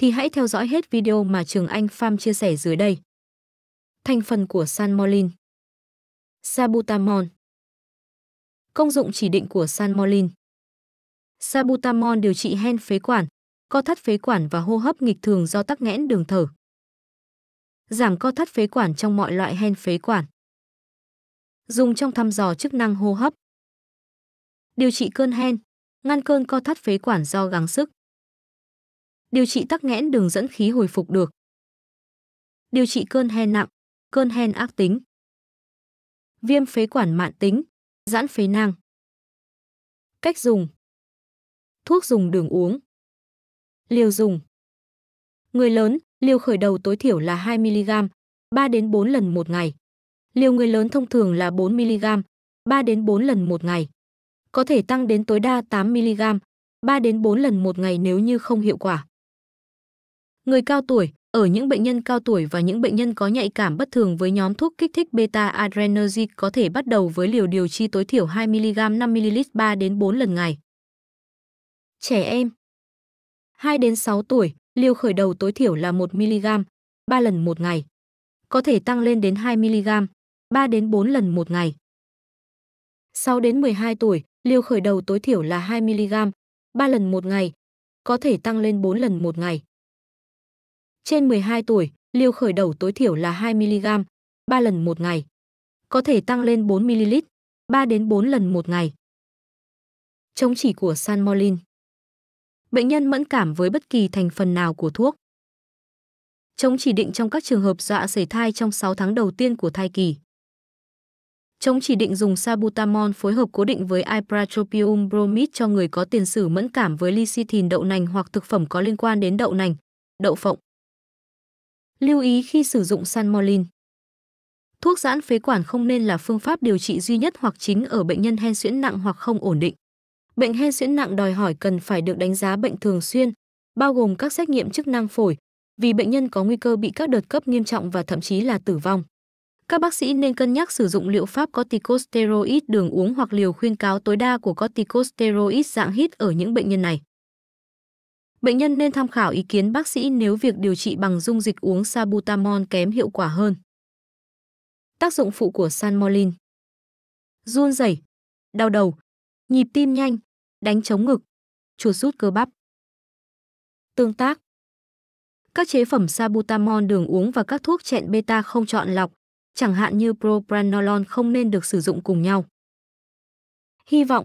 thì hãy theo dõi hết video mà Trường Anh pham chia sẻ dưới đây. Thành phần của Sanmolin Sabutamol Công dụng chỉ định của Sanmolin Sabutamol điều trị hen phế quản, co thắt phế quản và hô hấp nghịch thường do tắc nghẽn đường thở. Giảm co thắt phế quản trong mọi loại hen phế quản. Dùng trong thăm dò chức năng hô hấp. Điều trị cơn hen, ngăn cơn co thắt phế quản do gắng sức điều trị tắc nghẽn đường dẫn khí hồi phục được. Điều trị cơn hen nặng, cơn hen ác tính. Viêm phế quản mạn tính, giãn phế nang. Cách dùng. Thuốc dùng đường uống. Liều dùng. Người lớn, liều khởi đầu tối thiểu là 2 mg, 3 đến 4 lần một ngày. Liều người lớn thông thường là 4 mg, 3 đến 4 lần một ngày. Có thể tăng đến tối đa 8 mg, 3 đến 4 lần một ngày nếu như không hiệu quả. Người cao tuổi, ở những bệnh nhân cao tuổi và những bệnh nhân có nhạy cảm bất thường với nhóm thuốc kích thích beta adrenergic có thể bắt đầu với liều điều trị tối thiểu 2 mg 5 ml 3 đến 4 lần ngày. Trẻ em 2 đến 6 tuổi, liều khởi đầu tối thiểu là 1 mg, 3 lần một ngày. Có thể tăng lên đến 2 mg, 3 đến 4 lần một ngày. 6 đến 12 tuổi, liều khởi đầu tối thiểu là 2 mg, 3 lần một ngày. Có thể tăng lên 4 lần một ngày. Trên 12 tuổi, liều khởi đầu tối thiểu là 2mg, 3 lần một ngày. Có thể tăng lên 4ml, 3 đến 4 lần một ngày. Chống chỉ của Sanmolin Bệnh nhân mẫn cảm với bất kỳ thành phần nào của thuốc. Chống chỉ định trong các trường hợp dọa xảy thai trong 6 tháng đầu tiên của thai kỳ. Chống chỉ định dùng sabutamol phối hợp cố định với ipratropium bromide cho người có tiền sử mẫn cảm với lycithin đậu nành hoặc thực phẩm có liên quan đến đậu nành, đậu phộng. Lưu ý khi sử dụng Sanmolin. Thuốc giãn phế quản không nên là phương pháp điều trị duy nhất hoặc chính ở bệnh nhân hen suyễn nặng hoặc không ổn định. Bệnh hen suyễn nặng đòi hỏi cần phải được đánh giá bệnh thường xuyên, bao gồm các xét nghiệm chức năng phổi, vì bệnh nhân có nguy cơ bị các đợt cấp nghiêm trọng và thậm chí là tử vong. Các bác sĩ nên cân nhắc sử dụng liệu pháp corticosteroid đường uống hoặc liều khuyên cáo tối đa của corticosteroid dạng hít ở những bệnh nhân này. Bệnh nhân nên tham khảo ý kiến bác sĩ nếu việc điều trị bằng dung dịch uống sabutamol kém hiệu quả hơn. Tác dụng phụ của sanmolin Run rẩy, đau đầu, nhịp tim nhanh, đánh chống ngực, chuột rút cơ bắp. Tương tác Các chế phẩm sabutamol đường uống và các thuốc chẹn beta không chọn lọc, chẳng hạn như propranolol không nên được sử dụng cùng nhau. Hy vọng